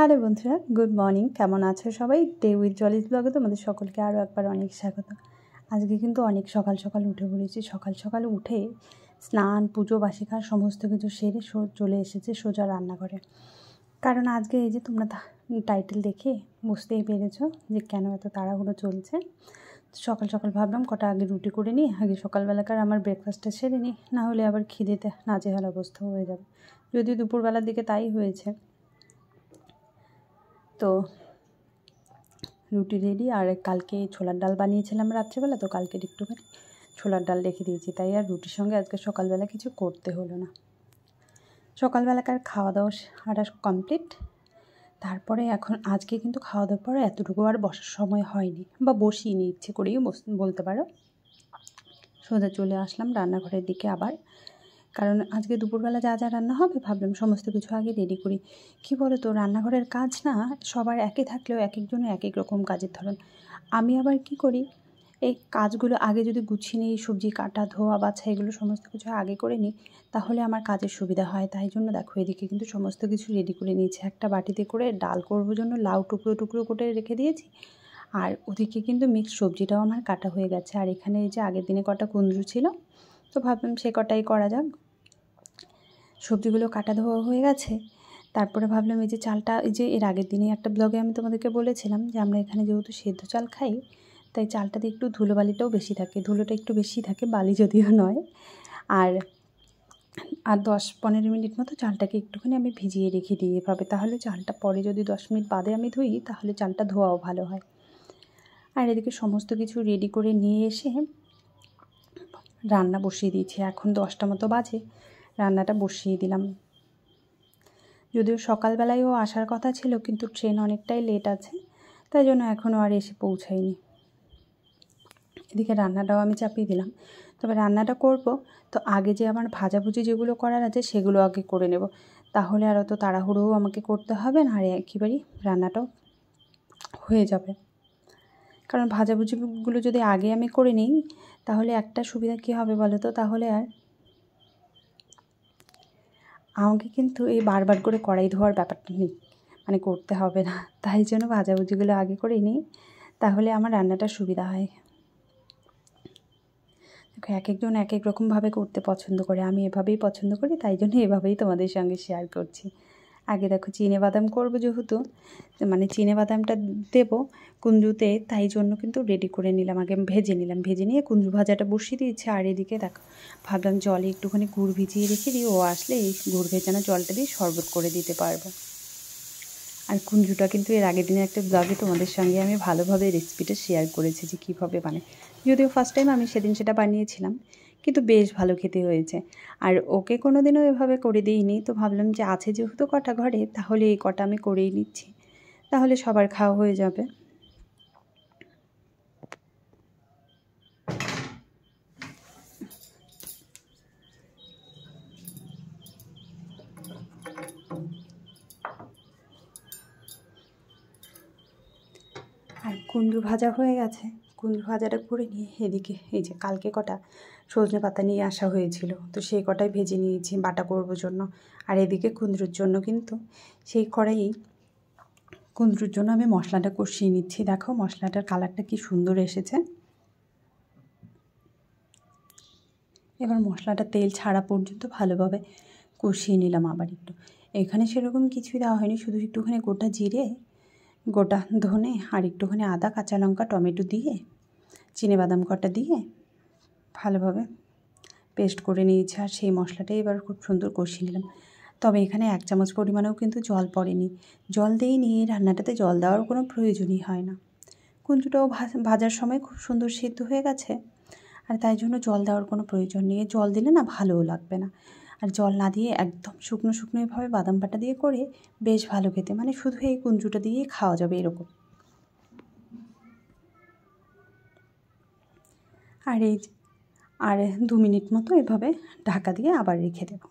hello বন্ধুরা good morning কেমন আছো সবাই ডে উইথ জলিস ব্লগে তোমাদের সকলকে আরও একবার অনেক স্বাগত আজকে কিন্তু অনেক সকাল সকাল উঠে পড়েছি সকাল সকাল উঠে স্নান পুজো বাসিকার সমস্ত কিছু সেরে চলে এসেছে সোজা রান্নাঘরে কারণ আজকে এই যে তোমরা টাইটেল দেখে বুঝতেই পেরেছ যে কেন এত তাড়াহুড়ো চলছে সকাল সকাল ভাবলাম কটা আগে রুটি করে নিই আগে সকালবেলাকার আমার ব্রেকফাস্টটা সেরে নিই না হলে আবার খিদেতে নাজেহাল অবস্থা হয়ে যাবে যদিও দুপুরবেলার দিকে তাই হয়েছে তো রুটি রেডি আর কালকে ছোলার ডাল বানিয়েছিলাম রাত্রেবেলা তো কালকের একটুখানি ছোলার ডাল রেখে দিয়েছি তাই আর রুটির সঙ্গে আজকে সকালবেলা কিছু করতে হলো না সকালবেলাকার খাওয়া দাওয়া আর কমপ্লিট তারপরে এখন আজকে কিন্তু খাওয়া দাওয়ার পরে এতটুকু আর বসার সময় হয়নি বা বসিয়ে নিচ্ছে ইচ্ছে করেই বলতে পারো সোজা চলে আসলাম রান্নাঘরের দিকে আবার কারণ আজকে দুপুরবেলা যা যা রান্না হবে ভাবলাম সমস্ত কিছু আগে রেডি করি কি বলো তো রান্নাঘরের কাজ না সবার একই থাকলেও এক একজন এক এক রকম কাজের ধরন আমি আবার কি করি এই কাজগুলো আগে যদি গুছিয়ে নিই সবজি কাটা ধোয়া বাছা এগুলো সমস্ত কিছু আগে করে নিই তাহলে আমার কাজের সুবিধা হয় তাই জন্য দেখো এদিকে কিন্তু সমস্ত কিছু রেডি করে নিয়েছি একটা বাটিতে করে ডাল করবো জন্য লাউ টুকরো টুকরো করে রেখে দিয়েছি আর ওদিকে কিন্তু মিক্স সবজিটাও আমার কাটা হয়ে গেছে আর এখানে এই যে আগের দিনে কটা কুন্দ্রু ছিল তো ভাবলাম সে কটাই করা যাক সবজিগুলো কাটা ধোয়া হয়ে গেছে তারপরে ভাবলাম এই যে চালটা এই যে এর আগের দিনে একটা ব্লগে আমি তোমাদেরকে বলেছিলাম যে আমরা এখানে যেহেতু সেদ্ধ চাল খাই তাই চালটাতে একটু ধুলোবালিটাও বেশি থাকে ধুলোটা একটু বেশি থাকে বালি যদিও নয় আর আর দশ পনেরো মিনিট মতো চালটাকে একটুখানি আমি ভিজিয়ে রেখে দিই এভাবে তাহলে চালটা পরে যদি দশ মিনিট বাদে আমি ধুই তাহলে চালটা ধোয়াও ভালো হয় আর এদিকে সমস্ত কিছু রেডি করে নিয়ে এসে রান্না বসিয়ে দিয়েছি এখন দশটা মতো বাজে রান্নাটা বসিয়ে দিলাম যদিও সকালবেলায়ও আসার কথা ছিল কিন্তু ট্রেন অনেকটাই লেট আছে তাই জন্য এখনও আর এসে পৌঁছায়নি এদিকে রান্নাটাও আমি চাপিয়ে দিলাম তবে রান্নাটা করব তো আগে যে আমার ভাজাভুজি যেগুলো করার আছে সেগুলো আগে করে নেব তাহলে আর অত তাড়াহুড়োও আমাকে করতে হবে না আর একেবারেই রান্নাটাও হয়ে যাবে কারণ ভাজাভুজিগুলো যদি আগে আমি করে নিই তাহলে একটা সুবিধা কী হবে বলো তো তাহলে আর আমাকে কিন্তু এই বারবার করে কড়াই ধোয়ার ব্যাপারটা নেই মানে করতে হবে না তাই জন্য ভাজাভুজিগুলো আগে করে নিই তাহলে আমার রান্নাটা সুবিধা হয় দেখো এক একজন এক এক রকমভাবে করতে পছন্দ করে আমি এভাবেই পছন্দ করি তাই জন্য এভাবেই তোমাদের সঙ্গে শেয়ার করছি আগে দেখো চিনে বাদাম করবো যেহেতু মানে চিনে বাদামটা দেবো কুঞ্জুতে তাই জন্য কিন্তু রেডি করে নিলাম আগে ভেজে নিলাম ভেজে নিয়ে কুঞ্জু ভাজাটা বসিয়ে দিয়েছে আর এদিকে দেখো ভাবলাম জলে একটুখানি গুড় ভিজিয়ে রেখে দিই ও আসলে এই গুড় ভেজানো জলটা দিয়ে শরবত করে দিতে পারবো আর কুঞ্জুটা কিন্তু এর আগের দিনের একটা ব্লগে তোমাদের সঙ্গে আমি ভালোভাবে রেসিপিটা শেয়ার করেছি যে কীভাবে বানাই যদিও ফার্স্ট টাইম আমি সেদিন সেটা বানিয়েছিলাম কিন্তু বেশ ভালো খেতে হয়েছে আর ওকে কোনো দিনও এভাবে করে দিইনি তো ভাবলাম যে আছে যেহেতু কটা ঘরে তাহলে এই কটা আমি করেই নিচ্ছি তাহলে সবার খাওয়া হয়ে যাবে আর কুন্দু ভাজা হয়ে গেছে কুমড়ো ভাজাটা করে নিয়ে এদিকে এই যে কালকে কটা সজনে পাতা নিয়ে আসা হয়েছিল তো সেই কটাই ভেজে নিয়েছি বাটা করবো জন্য আর এদিকে কুঁদরুর জন্য কিন্তু সেই কড়াইয়েই কুঁদরুর জন্য আমি মশলাটা কষিয়ে নিচ্ছি দেখো মশলাটার কালারটা কি সুন্দর এসেছে এবার মশলাটা তেল ছাড়া পর্যন্ত ভালোভাবে কষিয়ে নিলাম আবার একটু এখানে সেরকম কিছুই দেওয়া হয়নি শুধু একটুখানি গোটা জিরে গোটা ধনে আর একটুখানি আদা কাঁচা লঙ্কা টমেটো দিয়ে বাদাম কটা দিয়ে ভালোভাবে পেস্ট করে নিয়েছি আর সেই মশলাটাই এবার খুব সুন্দর কষিয়ে নিলাম তবে এখানে এক চামচ পরিমাণেও কিন্তু জল পড়েনি জল দিয়েই নিয়ে রান্নাটাতে জল দেওয়ার কোনো প্রয়োজনই হয় না কুঞ্চুটাও ভাজার সময় খুব সুন্দর সিদ্ধ হয়ে গেছে আর তাই জন্য জল দেওয়ার কোনো প্রয়োজন নেই জল দিলে না ভালোও লাগবে না আর জল না দিয়ে একদম শুকনো শুকনোভাবে বাদাম পাটা দিয়ে করে বেশ ভালো খেতে মানে শুধু এই কুঞ্জুটা দিয়ে খাওয়া যাবে এরকম আর এই আর দু মিনিট মতো এভাবে ঢাকা দিয়ে আবার রেখে দেবো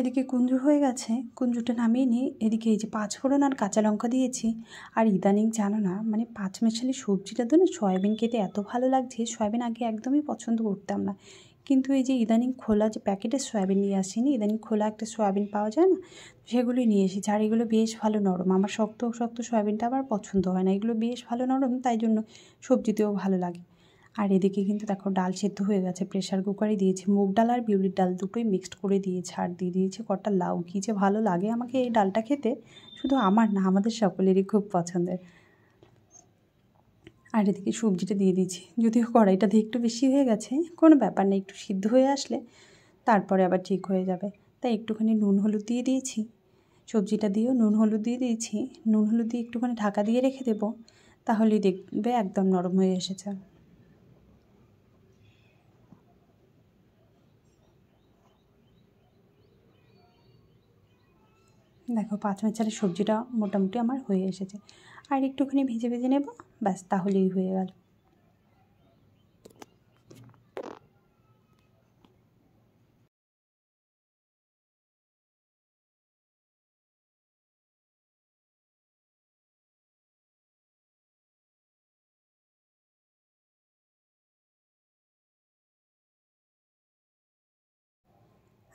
এদিকে কুঞ্জু হয়ে গেছে কুঞ্জুটা নামিয়ে নিয়ে এদিকে এই যে পাঁচ ফোড়ন আর কাঁচা লঙ্কা দিয়েছি আর ইদানিং জানো না মানে পাঁচ মেশালি সবজিটা তো না সয়াবিন খেতে এত ভালো লাগছে সয়াবিন আগে একদমই পছন্দ করতাম না কিন্তু এই যে ইদানিং খোলা যে প্যাকেটের সয়াবিন নিয়ে আসিনি ইদানিং খোলা একটা সয়াবিন পাওয়া যায় না সেগুলোই নিয়ে এসেছি আর এগুলো বেশ ভালো নরম আমার শক্ত শক্ত সয়াবিনটা আমার পছন্দ হয় না এগুলো বেশ ভালো নরম তাই জন্য সবজিতেও ভালো লাগে আর এদিকে কিন্তু দেখো ডাল সেদ্ধ হয়ে গেছে প্রেশার কুকারে দিয়েছি মুগ ডাল আর বিউলির ডাল দুটোই মিক্সড করে দিয়েছে আর দিয়ে দিয়েছে কটা লাউ কী যে ভালো লাগে আমাকে এই ডালটা খেতে শুধু আমার না আমাদের সকলেরই খুব পছন্দের আর এদিকে সবজিটা দিয়ে দিয়েছি যদিও কড়াইটা দিয়ে একটু বেশি হয়ে গেছে কোনো ব্যাপার না একটু সিদ্ধ হয়ে আসলে তারপরে আবার ঠিক হয়ে যাবে তাই একটুখানি নুন হলুদ দিয়ে দিয়েছি সবজিটা দিয়েও নুন হলুদ দিয়ে দিয়েছি নুন হলুদ দিয়ে একটুখানি ঢাকা দিয়ে রেখে দেবো তাহলেই দেখবে একদম নরম হয়ে এসেছে দেখো পাঁচ পাঁচমিশালি সবজিটা মোটামুটি আমার হয়ে এসেছে আর একটুখানি ভেজে ভেজে নেব ব্যাস তাহলেই হয়ে গেল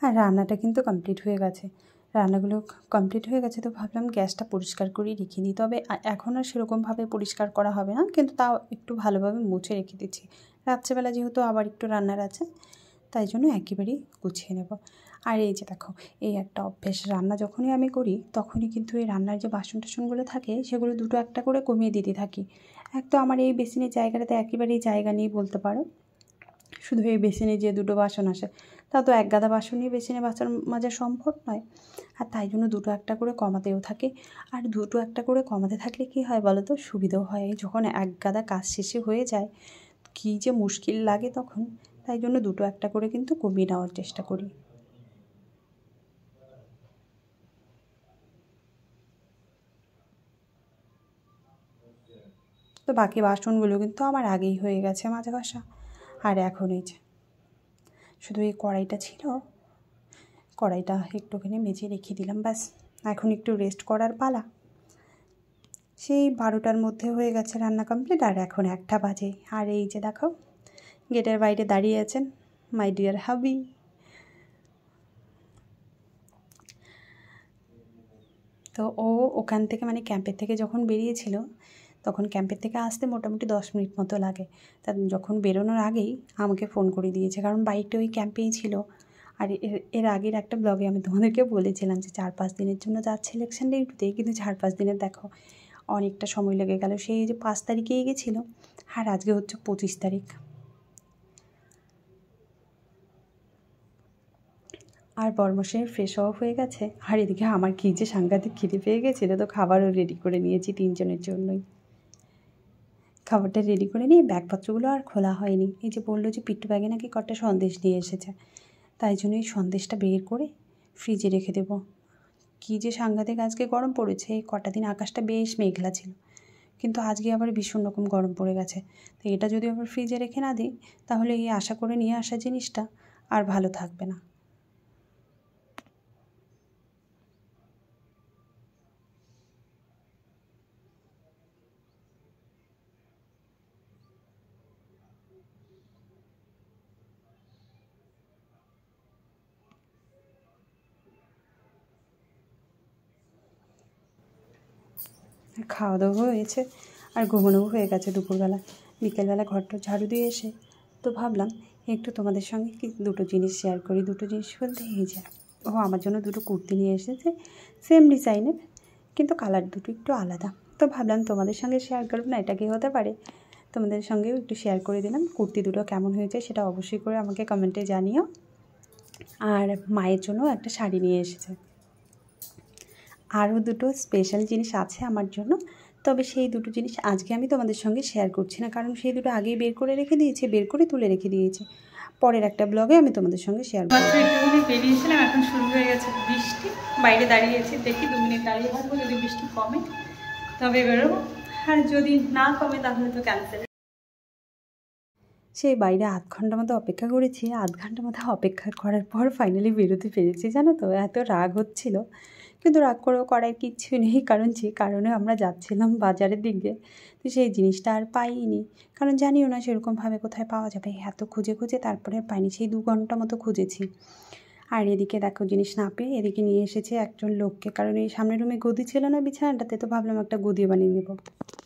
আর রান্নাটা কিন্তু কমপ্লিট হয়ে গেছে রান্নাগুলো কমপ্লিট হয়ে গেছে তো ভাবলাম গ্যাসটা পরিষ্কার করেই রেখে দিই তবে এখন আর সেরকমভাবে পরিষ্কার করা হবে না কিন্তু তাও একটু ভালোভাবে মুছে রেখে দিচ্ছি রাত্রেবেলা যেহেতু আবার একটু রান্নার আছে তাই জন্য একেবারেই গুছিয়ে নেব আর এই যে দেখো এই একটা অভ্যেস রান্না যখনই আমি করি তখনই কিন্তু এই রান্নার যে বাসন টাসনগুলো থাকে সেগুলো দুটো একটা করে কমিয়ে দিতে থাকি এক তো আমার এই বেসিনের জায়গাটাতে একেবারেই জায়গা নেই বলতে পারো শুধু এই বেসিনে যে দুটো বাসন আসে তা তো এক গাদা বাসন নিয়ে বেসিনে বাসন মাঝে সম্ভব নয় আর তাই জন্য দুটো একটা করে কমাতেও থাকে আর দুটো একটা করে কমাতে থাকলে কি হয় বলো তো সুবিধাও হয় যখন এক গাদা কাজ শেষে হয়ে যায় কী যে মুশকিল লাগে তখন তাই জন্য দুটো একটা করে কিন্তু কমিয়ে নেওয়ার চেষ্টা করি তো বাকি বাসনগুলো কিন্তু আমার আগেই হয়ে গেছে মাঝে ঘষা আর এখন এই যে শুধু এই কড়াইটা ছিল কড়াইটা একটুখানি মেজে রেখে দিলাম ব্যাস এখন একটু রেস্ট করার পালা সেই বারোটার মধ্যে হয়ে গেছে রান্না কমপ্লিট আর এখন একটা বাজে আর এই যে দেখো গেটের বাইরে দাঁড়িয়ে আছেন মাই ডিয়ার হাবি তো ও ওখান থেকে মানে ক্যাম্পের থেকে যখন বেরিয়েছিল তখন ক্যাম্পের থেকে আসতে মোটামুটি দশ মিনিট মতো লাগে তা যখন বেরোনোর আগেই আমাকে ফোন করে দিয়েছে কারণ বাইকটা ওই ক্যাম্পেই ছিল আর এর আগের একটা ব্লগে আমি তোমাদেরকে বলেছিলাম যে চার পাঁচ দিনের জন্য যাচ্ছে ইলেকশন ডিউটিতে কিন্তু চার পাঁচ দিনের দেখো অনেকটা সময় লেগে গেল সেই যে পাঁচ তারিখেই গেছিল আর আজকে হচ্ছে পঁচিশ তারিখ আর বর্মশে ফ্রেশ অফ হয়ে গেছে আর এদিকে আমার কি যে সাংঘাতিক খিদে পেয়ে গেছিলো তো খাবারও রেডি করে নিয়েছি তিনজনের জন্যই খাবারটা রেডি করে নিয়ে ব্যাগপত্রগুলো আর খোলা হয়নি এই যে বললো যে পিট্টু ব্যাগে নাকি কটা সন্দেশ নিয়ে এসেছে তাই জন্য এই সন্দেশটা বের করে ফ্রিজে রেখে দেবো কী যে সাংঘাতিক আজকে গরম পড়েছে এই কটা দিন আকাশটা বেশ মেঘলা ছিল কিন্তু আজকে আবার ভীষণ রকম গরম পড়ে গেছে তো এটা যদি আবার ফ্রিজে রেখে না দিই তাহলে এই আশা করে নিয়ে আসা জিনিসটা আর ভালো থাকবে না খাওয়া দাওয়া হয়েছে আর ঘুমানোও হয়ে গেছে দুপুরবেলা বিকেলবেলা ঘরটা ঝাড়ু দিয়ে এসে তো ভাবলাম একটু তোমাদের সঙ্গে কি দুটো জিনিস শেয়ার করি দুটো জিনিস বলতে এই যে ও আমার জন্য দুটো কুর্তি নিয়ে এসেছে সেম ডিজাইনের কিন্তু কালার দুটো একটু আলাদা তো ভাবলাম তোমাদের সঙ্গে শেয়ার করব না এটা কি হতে পারে তোমাদের সঙ্গেও একটু শেয়ার করে দিলাম কুর্তি দুটো কেমন হয়েছে সেটা অবশ্যই করে আমাকে কমেন্টে জানিও আর মায়ের জন্য একটা শাড়ি নিয়ে এসেছে আরও দুটো স্পেশাল জিনিস আছে আমার জন্য তবে সেই দুটো জিনিস আজকে আমি তোমাদের সঙ্গে শেয়ার করছি না কারণ সেই দুটো আগেই বের করে রেখে দিয়েছে বের করে তুলে রেখে দিয়েছে পরের একটা ব্লগে আমি তোমাদের সঙ্গে শেয়ার করছি বেরিয়েছিলাম এখন শুরু হয়ে গেছে বৃষ্টি বাইরে দাঁড়িয়েছি দেখি দু মিনিট দাঁড়িয়ে থাকবো যদি বৃষ্টি কমে তবে বেরোবো আর যদি না কমে তাহলে তো ক্যান্সেল সেই বাইরে আধ ঘন্টা মতো অপেক্ষা করেছি আধ ঘন্টা মতো অপেক্ষা করার পর ফাইনালি বেরোতে পেরেছি জানো তো এত রাগ হচ্ছিল কিন্তু রাগ করেও করার কিচ্ছু নেই কারণ যে কারণে আমরা যাচ্ছিলাম বাজারের দিকে তো সেই জিনিসটা আর পাইনি কারণ জানিও না সেরকমভাবে কোথায় পাওয়া যাবে এত খুঁজে খুঁজে তারপরে পাইনি সেই দু ঘন্টা মতো খুঁজেছি আর এদিকে দেখো জিনিস না পেয়ে এদিকে নিয়ে এসেছে একজন লোককে কারণ এই সামনের রুমে গদি ছিল না বিছানাটাতে তো ভাবলাম একটা গদি বানিয়ে নেব